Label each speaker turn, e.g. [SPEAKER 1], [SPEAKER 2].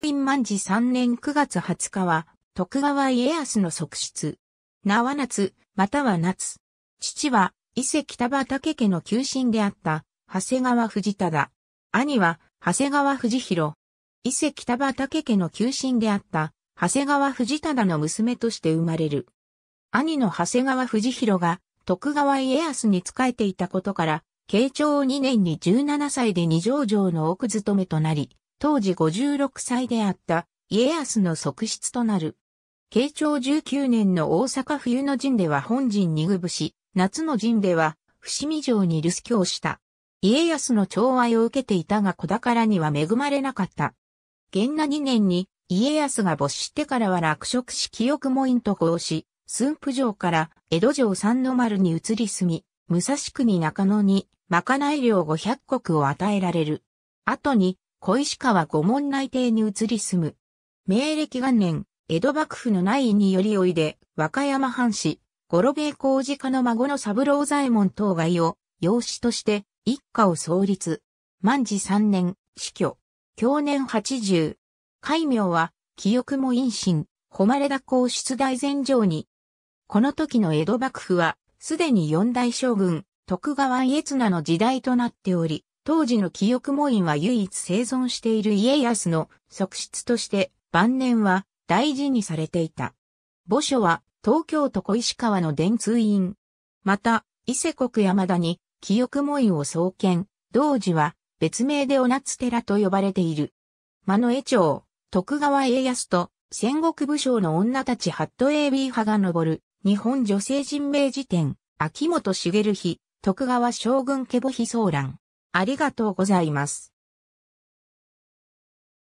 [SPEAKER 1] 品万治3年9月20日は、徳川家康の側室。縄夏、または夏。父は、伊勢北畑家の旧臣であった、長谷川藤忠。兄は、長谷川藤弘。伊勢北畑家の旧臣であった、長谷川藤忠の娘として生まれる。兄の長谷川藤弘が、徳川家康に仕えていたことから、慶長2年に17歳で二条城の奥勤めとなり、当時56歳であった家康の側室となる。慶長19年の大阪冬の陣では本陣にぐぶし、夏の陣では伏見城に留守居をした。家康の寵愛を受けていたが子宝には恵まれなかった。元那2年に家康が没してからは落職し記憶も院とをし、駿府城から江戸城三の丸に移り住み、武蔵国中野にまかない料500石を与えられる。後に小石川御門内邸に移り住む。明暦元年、江戸幕府の内院によりおいで、和歌山藩士、五郎兵衛工事家の孫の三郎左衛門当該を、養子として、一家を創立。万治三年、死去。享年八十。戒名は、記憶も陰心、誉田公出大前上に。この時の江戸幕府は、すでに四大将軍、徳川家綱の時代となっており、当時の記憶も院は唯一生存している家康の側室として晩年は大事にされていた。墓所は東京都小石川の伝通院。また、伊勢国山田に記憶も院を創建、同時は別名でお夏寺と呼ばれている。間の江町、徳川家康と戦国武将の女たちハット AB 派が登る日本女性人名辞典、秋元茂日、徳川将軍家母秘騒乱。ありがとうございます。